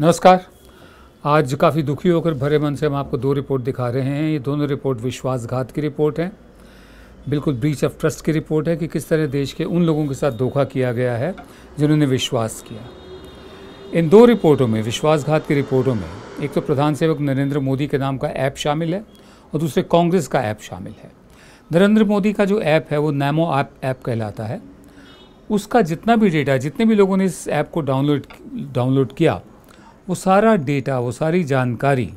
नमस्कार आज काफ़ी दुखी होकर भरे मन से हम आपको दो रिपोर्ट दिखा रहे हैं ये दोनों रिपोर्ट विश्वासघात की रिपोर्ट है बिल्कुल ब्रीच ऑफ ट्रस्ट की रिपोर्ट है कि किस तरह देश के उन लोगों के साथ धोखा किया गया है जिन्होंने विश्वास किया इन दो रिपोर्टों में विश्वासघात की रिपोर्टों में एक तो प्रधान सेवक नरेंद्र मोदी के नाम का ऐप शामिल है और दूसरे कांग्रेस का ऐप शामिल है नरेंद्र मोदी का जो ऐप है वो नैमो ऐप ऐप कहलाता है उसका जितना भी डेटा जितने भी लोगों ने इस ऐप को डाउनलोड डाउनलोड किया वो सारा डेटा वो सारी जानकारी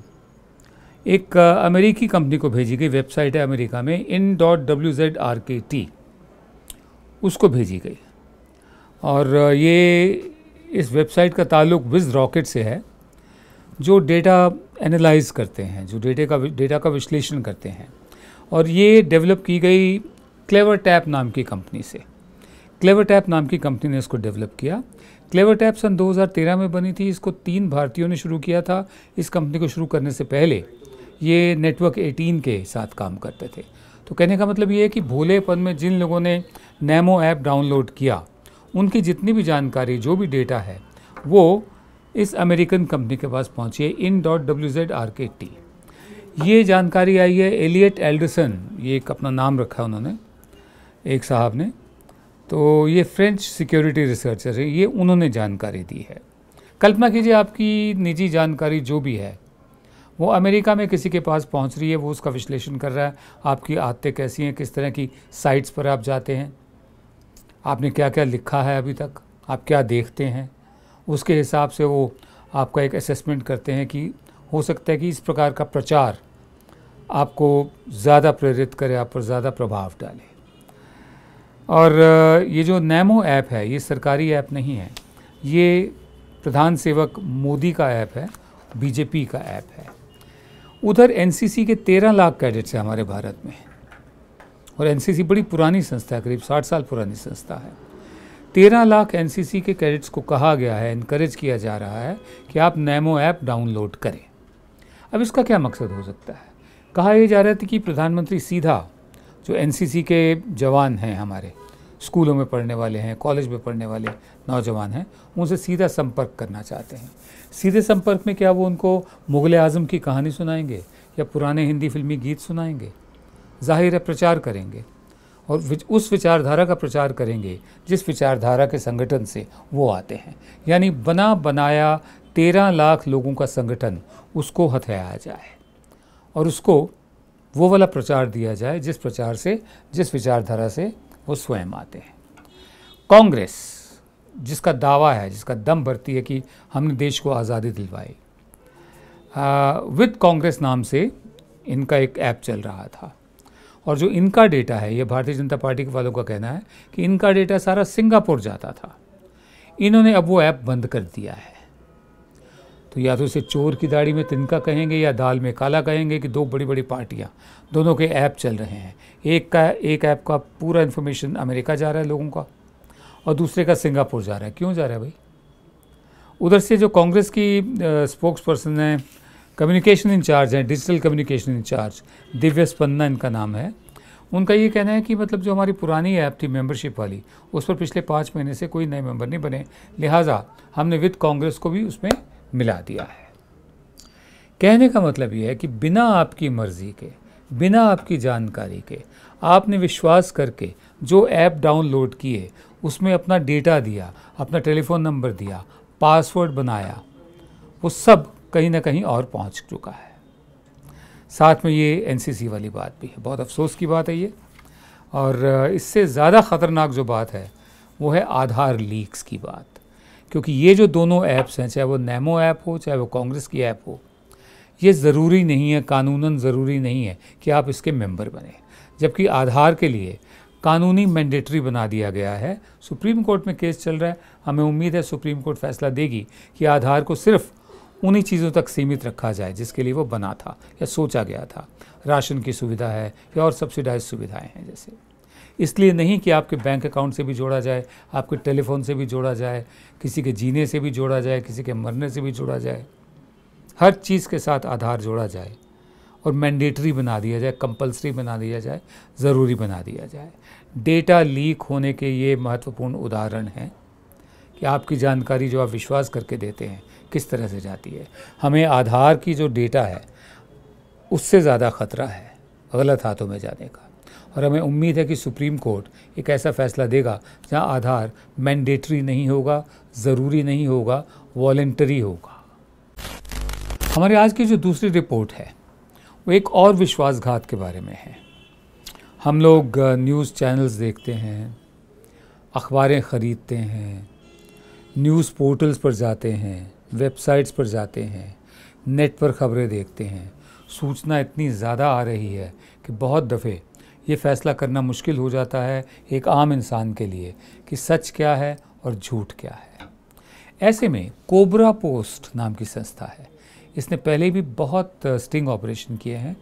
एक अमेरिकी कंपनी को भेजी गई वेबसाइट है अमेरिका में in dot W Z R K T उसको भेजी गई और ये इस वेबसाइट का ताल्लुक विज रॉकेट से है जो डेटा एनालाइज करते हैं जो डेटे का डेटा का विश्लेषण करते हैं और ये डेवलप की गई क्लेवर टैप नाम की कंपनी से क्लेवर टैप नाम की कंपनी ने इसको डेवलप किया क्लेवर टैप सन 2013 में बनी थी इसको तीन भारतीयों ने शुरू किया था इस कंपनी को शुरू करने से पहले ये नेटवर्क 18 के साथ काम करते थे तो कहने का मतलब ये है कि भोलेपन में जिन लोगों ने नैमो ऐप डाउनलोड किया उनकी जितनी भी जानकारी जो भी डेटा है वो इस अमेरिकन कंपनी के पास पहुँची है in dot W Z R K T ये जानकारी आई है एलियट एल्डरसन ये एक अपना नाम रखा उन्होंने एक साहब ने तो ये फ्रेंच सिक्योरिटी रिसर्चर है ये उन्होंने जानकारी दी है कल्पना कीजिए आपकी निजी जानकारी जो भी है वो अमेरिका में किसी के पास पहुंच रही है वो उसका विश्लेषण कर रहा है आपकी आदतें कैसी हैं किस तरह की साइट्स पर आप जाते हैं आपने क्या क्या लिखा है अभी तक आप क्या देखते हैं उसके हिसाब से वो आपका एक असेसमेंट करते हैं कि हो सकता है कि इस प्रकार का प्रचार आपको ज़्यादा प्रेरित करे आप पर ज़्यादा प्रभाव डाले और ये जो नैमो ऐप है ये सरकारी ऐप नहीं है ये प्रधान सेवक मोदी का ऐप है बीजेपी का ऐप है उधर एनसीसी के तेरह लाख कैडेट्स हैं हमारे भारत में और एनसीसी बड़ी पुरानी संस्था है करीब साठ साल पुरानी संस्था है तेरह लाख एनसीसी के कैडेट्स को कहा गया है इनक्रेज किया जा रहा है कि आप नैमो ऐप डाउनलोड करें अब इसका क्या मकसद हो सकता है कहा यह जा रहा था कि प्रधानमंत्री सीधा जो एनसीसी के जवान हैं हमारे स्कूलों में पढ़ने वाले हैं कॉलेज में पढ़ने वाले नौजवान हैं उनसे सीधा संपर्क करना चाहते हैं सीधे संपर्क में क्या वो उनको मुग़ल आज़म की कहानी सुनाएंगे या पुराने हिंदी फिल्मी गीत सुनाएंगे जाहिर है प्रचार करेंगे और उस विचारधारा का प्रचार करेंगे जिस विचारधारा के संगठन से वो आते हैं यानी बना बनाया तेरह लाख लोगों का संगठन उसको हथियाया जाए और उसको वो वाला प्रचार दिया जाए जिस प्रचार से जिस विचारधारा से वो स्वयं आते हैं कांग्रेस जिसका दावा है जिसका दम भरती है कि हमने देश को आज़ादी दिलवाई विद कांग्रेस नाम से इनका एक ऐप चल रहा था और जो इनका डेटा है ये भारतीय जनता पार्टी के वालों का कहना है कि इनका डेटा सारा सिंगापुर जाता था इन्होंने अब वो ऐप बंद कर दिया है तो या तो इसे चोर की दाढ़ी में तिनका कहेंगे या दाल में काला कहेंगे कि दो बड़ी बड़ी पार्टियाँ दोनों के ऐप चल रहे हैं एक का एक ऐप का पूरा इन्फॉर्मेशन अमेरिका जा रहा है लोगों का और दूसरे का सिंगापुर जा रहा है क्यों जा रहा है भाई उधर से जो कांग्रेस की स्पोक्स पर्सन हैं कम्युनिकेशन इंचार्ज हैं digital communication in charge Divya Spandana इनका नाम है उनका ये कहना है कि मतलब जो हमारी पुरानी ऐप थी मेंबरशिप वाली उस पर पिछले पाँच महीने से कोई नए मेंबर नहीं बने लिहाजा हमने विद कांग्रेस को भी उसमें मिला दिया है कहने का मतलब यह है कि बिना आपकी मर्ज़ी के बिना आपकी जानकारी के आपने विश्वास करके जो ऐप डाउनलोड किए उसमें अपना डेटा दिया अपना टेलीफोन नंबर दिया पासवर्ड बनाया वो सब कहीं ना कहीं और पहुंच चुका है साथ में ये एनसीसी वाली बात भी है बहुत अफसोस की बात है ये और इससे ज़्यादा ख़तरनाक जो बात है वो है आधार लीक्स की बात क्योंकि ये जो दोनों ऐप्स हैं चाहे वो नैमो ऐप हो चाहे वो कांग्रेस की ऐप हो ये ज़रूरी नहीं है कानूनन ज़रूरी नहीं है कि आप इसके मेंबर बने जबकि आधार के लिए कानूनी मैंडेटरी बना दिया गया है सुप्रीम कोर्ट में केस चल रहा है हमें उम्मीद है सुप्रीम कोर्ट फैसला देगी कि आधार को सिर्फ उन्हीं चीज़ों तक सीमित रखा जाए जिसके लिए वो बना था या सोचा गया था राशन की सुविधा है या और सब्सिडाइज सुविधाएं हैं जैसे इसलिए नहीं कि आपके बैंक अकाउंट से भी जोड़ा जाए आपके टेलीफोन से भी जोड़ा जाए किसी के जीने से भी जोड़ा जाए किसी के मरने से भी जोड़ा जाए हर चीज़ के साथ आधार जोड़ा जाए और मैंडेटरी बना दिया जाए कंपलसरी बना दिया जाए ज़रूरी बना दिया जाए डेटा लीक होने के ये महत्वपूर्ण उदाहरण हैं कि आपकी जानकारी जो आप विश्वास करके देते हैं किस तरह से जाती है हमें आधार की जो डेटा है उससे ज़्यादा ख़तरा है गलत हाथों में जाने का और हमें उम्मीद है कि सुप्रीम कोर्ट एक ऐसा फैसला देगा जहां आधार मैंडेटरी नहीं होगा ज़रूरी नहीं होगा वॉल्ट्री होगा हमारी आज की जो दूसरी रिपोर्ट है वो एक और विश्वासघात के बारे में है हम लोग न्यूज़ चैनल्स देखते हैं अखबारें ख़रीदते हैं न्यूज़ पोर्टल्स पर जाते हैं वेबसाइट्स पर जाते हैं नेट पर ख़बरें देखते हैं सूचना इतनी ज़्यादा आ रही है कि बहुत दफ़े ये फैसला करना मुश्किल हो जाता है एक आम इंसान के लिए कि सच क्या है और झूठ क्या है ऐसे में कोबरा पोस्ट नाम की संस्था है इसने पहले भी बहुत स्टिंग ऑपरेशन किए हैं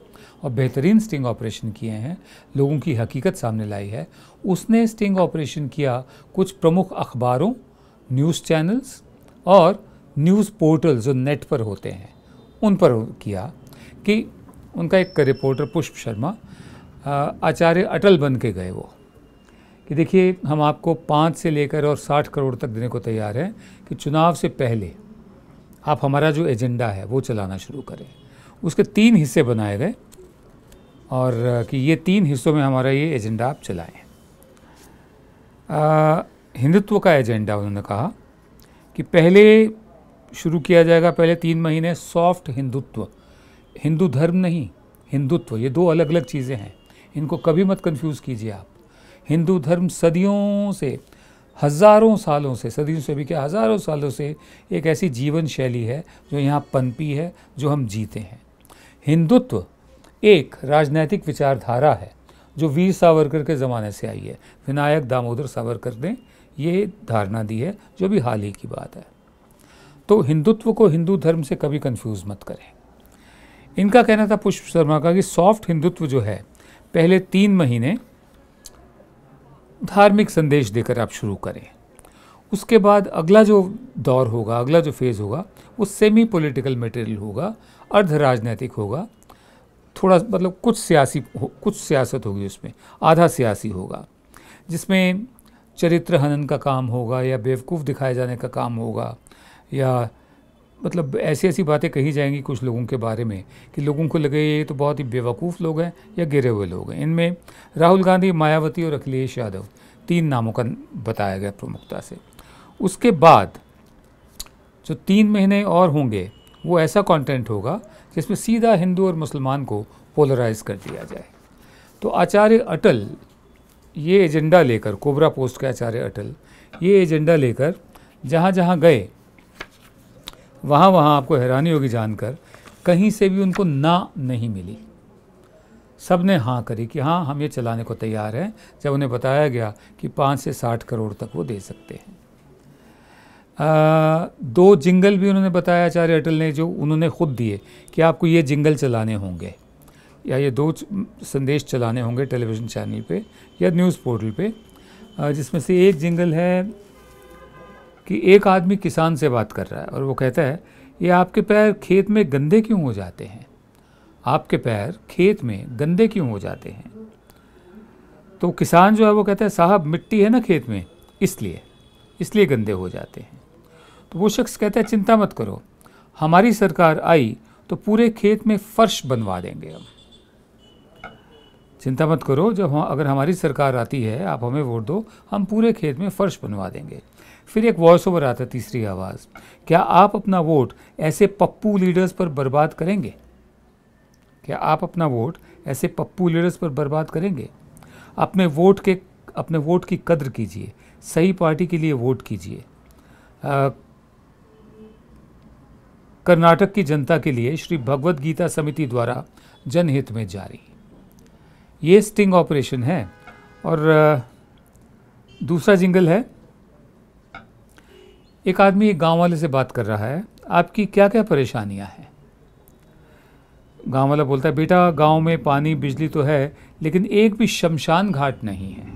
और बेहतरीन स्टिंग ऑपरेशन किए हैं लोगों की हकीकत सामने लाई है उसने स्टिंग ऑपरेशन किया कुछ प्रमुख अखबारों न्यूज़ चैनल्स और न्यूज़ पोर्टल जो नेट पर होते हैं उन पर किया कि उनका एक रिपोर्टर पुष्प शर्मा आचार्य अटल बन के गए वो कि देखिए हम आपको पाँच से लेकर और साठ करोड़ तक देने को तैयार हैं कि चुनाव से पहले आप हमारा जो एजेंडा है वो चलाना शुरू करें उसके तीन हिस्से बनाए गए और कि ये तीन हिस्सों में हमारा ये एजेंडा आप चलाएं हिंदुत्व का एजेंडा उन्होंने कहा कि पहले शुरू किया जाएगा पहले तीन महीने सॉफ्ट हिंदुत्व हिंदू धर्म नहीं हिंदुत्व ये दो अलग अलग चीज़ें हैं इनको कभी मत कंफ्यूज कीजिए आप हिंदू धर्म सदियों से हज़ारों सालों से सदियों से भी क्या हज़ारों सालों से एक ऐसी जीवन शैली है जो यहाँ पनपी है जो हम जीते हैं हिंदुत्व एक राजनैतिक विचारधारा है जो वीर सावरकर के ज़माने से आई है विनायक दामोदर सावरकर ने ये धारणा दी है जो भी हाल ही की बात है तो हिंदुत्व को हिंदू धर्म से कभी कंफ्यूज मत करें इनका कहना था पुष्प शर्मा का कि सॉफ्ट हिंदुत्व जो है पहले तीन महीने धार्मिक संदेश देकर आप शुरू करें उसके बाद अगला जो दौर होगा अगला जो फेज़ होगा वो सेमी पॉलिटिकल मटेरियल होगा अर्ध राजनैतिक होगा थोड़ा मतलब कुछ सियासी हो, कुछ सियासत होगी उसमें आधा सियासी होगा जिसमें चरित्र हनन का काम होगा या बेवकूफ़ दिखाए जाने का काम होगा या मतलब ऐसी ऐसी बातें कही जाएंगी कुछ लोगों के बारे में कि लोगों को लगे ये तो बहुत ही बेवकूफ़ लोग हैं या गिरे हुए लोग हैं इनमें राहुल गांधी मायावती और अखिलेश यादव तीन नामों का बताया गया प्रमुखता से उसके बाद जो तीन महीने और होंगे वो ऐसा कंटेंट होगा जिसमें सीधा हिंदू और मुसलमान को पोलराइज कर दिया जाए तो आचार्य अटल ये एजेंडा लेकर कोबरा पोस्ट के आचार्य अटल ये एजेंडा लेकर जहाँ जहाँ गए वहाँ वहाँ आपको हैरानी होगी जानकर कहीं से भी उनको ना नहीं मिली सब ने हाँ करी कि हाँ हम ये चलाने को तैयार हैं जब उन्हें बताया गया कि पाँच से साठ करोड़ तक वो दे सकते हैं आ, दो जिंगल भी उन्होंने बताया आचार्य अटल ने जो उन्होंने खुद दिए कि आपको ये जिंगल चलाने होंगे या ये दो संदेश चलाने होंगे टेलीविज़न चैनल पे या न्यूज़ पोर्टल पे जिसमें से एक जिंगल है कि एक आदमी किसान से बात कर रहा है और वो कहता है ये आपके पैर खेत में गंदे क्यों हो जाते हैं आपके पैर खेत में गंदे क्यों हो जाते हैं तो किसान जो है वो कहता है साहब मिट्टी है ना खेत में इसलिए इसलिए गंदे हो जाते हैं तो वो शख्स कहता है चिंता मत करो हमारी सरकार आई तो पूरे खेत में फर्श बनवा देंगे हम चिंता मत करो जब हम अगर हमारी सरकार आती है आप हमें वोट दो हम पूरे खेत में फर्श बनवा देंगे फिर एक वॉइस ओवर आता तीसरी आवाज़ क्या आप अपना वोट ऐसे पप्पू लीडर्स पर बर्बाद करेंगे क्या आप अपना वोट ऐसे पप्पू लीडर्स पर बर्बाद करेंगे अपने वोट के अपने वोट की कद्र कीजिए सही पार्टी के लिए वोट कीजिए कर्नाटक की जनता के लिए श्री भगवत गीता समिति द्वारा जनहित में जारी ये स्टिंग ऑपरेशन है और दूसरा जिंगल है एक आदमी एक गांव वाले से बात कर रहा है आपकी क्या क्या परेशानियां हैं गांव वाला बोलता है बेटा गांव में पानी बिजली तो है लेकिन एक भी शमशान घाट नहीं है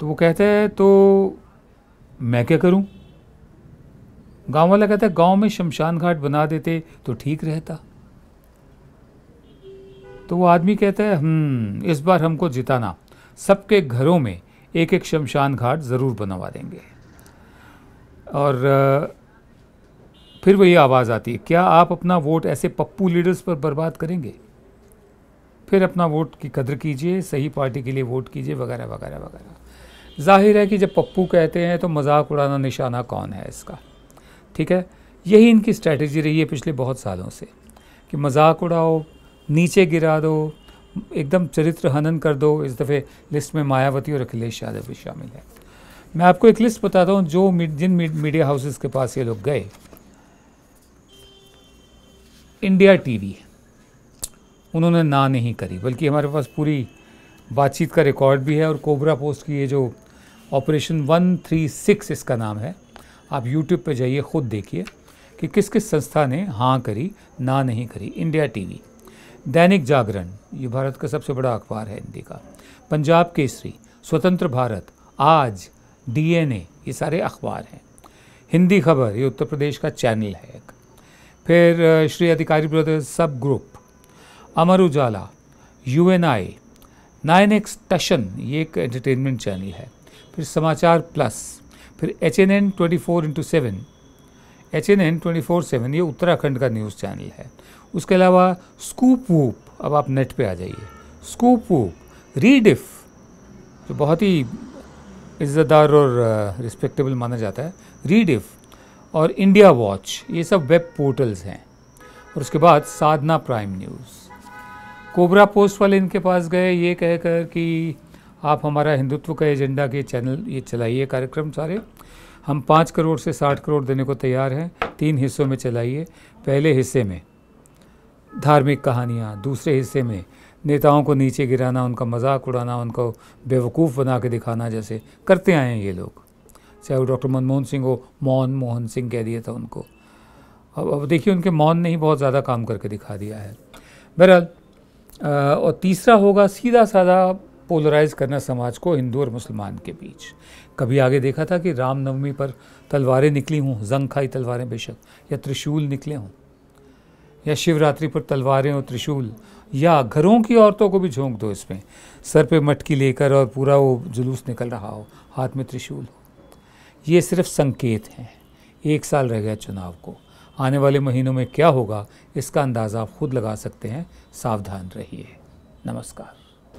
तो वो कहते हैं तो मैं क्या करूं गांव वाला कहता है गांव में शमशान घाट बना देते तो ठीक रहता तो वो आदमी कहता है हम हम्म, इस बार हमको जिताना सबके घरों में एक एक शमशान घाट ज़रूर बनवा देंगे और फिर वही आवाज़ आती है क्या आप अपना वोट ऐसे पप्पू लीडर्स पर बर्बाद करेंगे फिर अपना वोट की कदर कीजिए सही पार्टी के लिए वोट कीजिए वगैरह वगैरह वगैरह जाहिर है कि जब पप्पू कहते हैं तो मजाक उड़ाना निशाना कौन है इसका ठीक है यही इनकी स्ट्रैटेजी रही है पिछले बहुत सालों से कि मजाक उड़ाओ नीचे गिरा दो एकदम चरित्र हनन कर दो इस दफ़े लिस्ट में मायावती और अखिलेश यादव भी शामिल हैं मैं आपको एक लिस्ट बताता हूँ जो जिन मीडिया हाउसेस के पास ये लोग गए इंडिया टीवी उन्होंने ना नहीं करी बल्कि हमारे पास पूरी बातचीत का रिकॉर्ड भी है और कोबरा पोस्ट की ये जो ऑपरेशन वन थ्री सिक्स इसका नाम है आप यूट्यूब पर जाइए ख़ुद देखिए कि किस किस संस्था ने हाँ करी ना नहीं करी इंडिया टीवी दैनिक जागरण ये भारत का सबसे बड़ा अखबार है हिंदी का पंजाब केसरी स्वतंत्र भारत आज डीएनए ये सारे अखबार हैं हिंदी खबर ये उत्तर प्रदेश का चैनल है एक फिर Shri Adhikari brothers SAB group Amar Ujala U N I nine X Tashan ये एक एंटरटेनमेंट चैनल है फिर समाचार प्लस फिर H N N twenty four into seven H N N twenty four seven ये उत्तराखंड का न्यूज़ चैनल है उसके अलावा स्कूप वूप अब आप नेट पे आ जाइए स्कूप वूप रीडिफ जो बहुत ही इज़्ज़तदार और रिस्पेक्टेबल माना जाता है रीडिफ और इंडिया वॉच ये सब वेब पोर्टल्स हैं और उसके बाद Sadhna prime news Cobrapost वाले इनके पास गए ये कह कर कि आप हमारा हिंदुत्व का एजेंडा के चैनल ये चलाइए कार्यक्रम सारे हम पाँच करोड़ से साठ करोड़ देने को तैयार हैं तीन हिस्सों में चलाइए पहले हिस्से में धार्मिक कहानियाँ दूसरे हिस्से में नेताओं को नीचे गिराना उनका मजाक उड़ाना उनको बेवकूफ़ बना के दिखाना जैसे करते आए हैं ये लोग चाहे वो डॉक्टर मनमोहन सिंह हो मौन मोहन सिंह कह दिया था उनको अब अब देखिए उनके मौन ने ही बहुत ज़्यादा काम करके दिखा दिया है बहरहाल और तीसरा होगा सीधा साधा पोलराइज करना समाज को हिंदू और मुसलमान के बीच कभी आगे देखा था कि रामनवमी पर तलवारें निकली हों जंग खाई तलवारें बेशक या त्रिशूल निकले हों या शिवरात्रि पर तलवारें और त्रिशूल या घरों की औरतों को भी झोंक दो इसमें सर पे मटकी लेकर और पूरा वो जुलूस निकल रहा हो हाथ में त्रिशूल हो ये सिर्फ संकेत हैं एक साल रह गया चुनाव को आने वाले महीनों में क्या होगा इसका अंदाज़ा आप खुद लगा सकते हैं सावधान रहिए नमस्कार